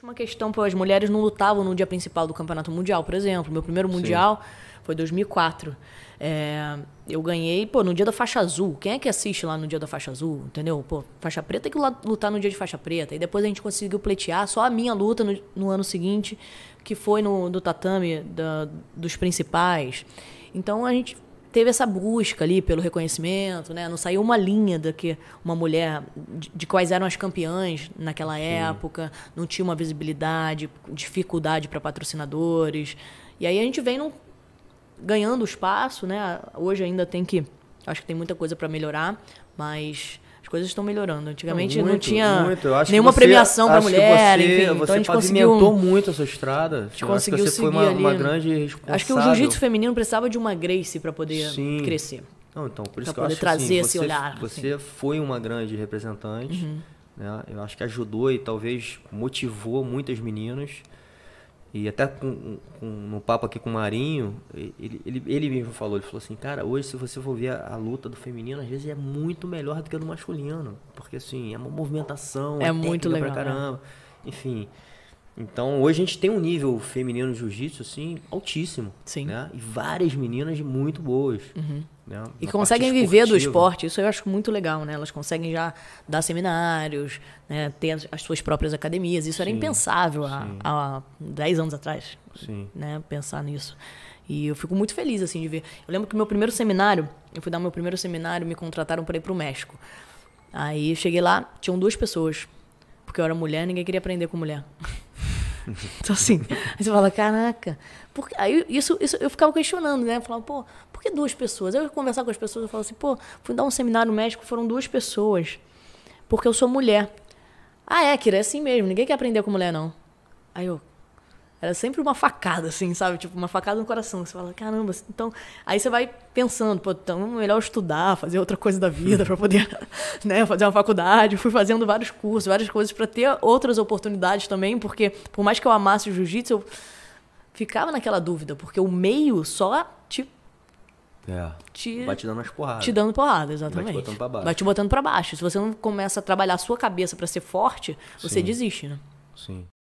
existe uma questão, pô, as mulheres não lutavam no dia principal do Campeonato Mundial, por exemplo. Meu primeiro Mundial Sim. foi 2004. É, eu ganhei, pô, no dia da faixa azul. Quem é que assiste lá no dia da faixa azul, entendeu? Pô, faixa preta tem que lutar no dia de faixa preta. E depois a gente conseguiu pleitear só a minha luta no, no ano seguinte, que foi no do tatame da, dos principais. Então a gente teve essa busca ali pelo reconhecimento, né? Não saiu uma linha da que uma mulher de, de quais eram as campeãs naquela Sim. época, não tinha uma visibilidade, dificuldade para patrocinadores. E aí a gente vem num, ganhando espaço, né? Hoje ainda tem que, acho que tem muita coisa para melhorar, mas coisas estão melhorando. Antigamente não, muito, tinha nenhuma você, premiação para mulher, você, enfim. Você então a gente conseguiu muito a sua estrada. A gente assim, conseguiu seguir uma, ali. Uma né? grande responsável. Acho que o jiu-jitsu feminino precisava de uma Grace para poder Sim. crescer. Não, então, por isso pra que eu acho assim, trazer assim, esse você, olhar. Assim. Você assim. foi uma grande representante. Uhum. Né? Eu acho que ajudou e talvez motivou muitas meninas. E até com, com, no papo aqui com o Marinho, ele, ele, ele mesmo falou, ele falou assim, cara, hoje se você for ver a, a, luta do feminino, às vezes é muito melhor do que a do masculino. Porque assim, é uma movimentação, é, é muito legal pra né? caramba. Né? Enfim. Então hoje a gente tem um nível feminino de jiu-jitsu, assim, altíssimo. Sim. Né? E várias meninas muito boas. Uhum. Né? E conseguem viver do esporte, isso eu acho muito legal, né? Elas conseguem já dar seminários, né? ter as, suas próprias academias. Isso era impensável há, há 10 anos atrás, sim. né? Pensar nisso. E eu fico muito feliz, assim, de ver. Eu lembro que meu primeiro seminário, eu fui dar meu primeiro seminário, me contrataram para ir para o México. Aí cheguei lá, tinham duas pessoas. Porque eu era mulher, ninguém queria aprender com mulher. Então, assim, aí você fala, caraca. Porque, aí isso, isso eu ficava questionando, né? Eu falava, pô, por que duas pessoas? Eu conversar com as pessoas, eu falo assim, pô, fui dar um seminário no México, foram duas pessoas. Porque eu sou mulher. Ah, é, Kira, é assim mesmo, ninguém quer aprender com mulher, não. Aí eu. Era sempre uma facada, assim, sabe? Tipo, uma facada no coração. Você fala, caramba, assim, então. Aí você vai pensando, pô, então é melhor estudar, fazer outra coisa da vida para poder, né, fazer uma faculdade. Fui fazendo vários cursos, várias coisas para ter outras oportunidades também, porque por mais que eu amasse o jiu-jitsu, eu ficava naquela dúvida, porque o meio só te é. Te, vai te dando as porradas. Te dando porrada, exatamente. Vai te botando pra baixo. Vai te botando pra baixo. Se você não começa a trabalhar a sua cabeça para ser forte, você Sim. desiste, né? Sim.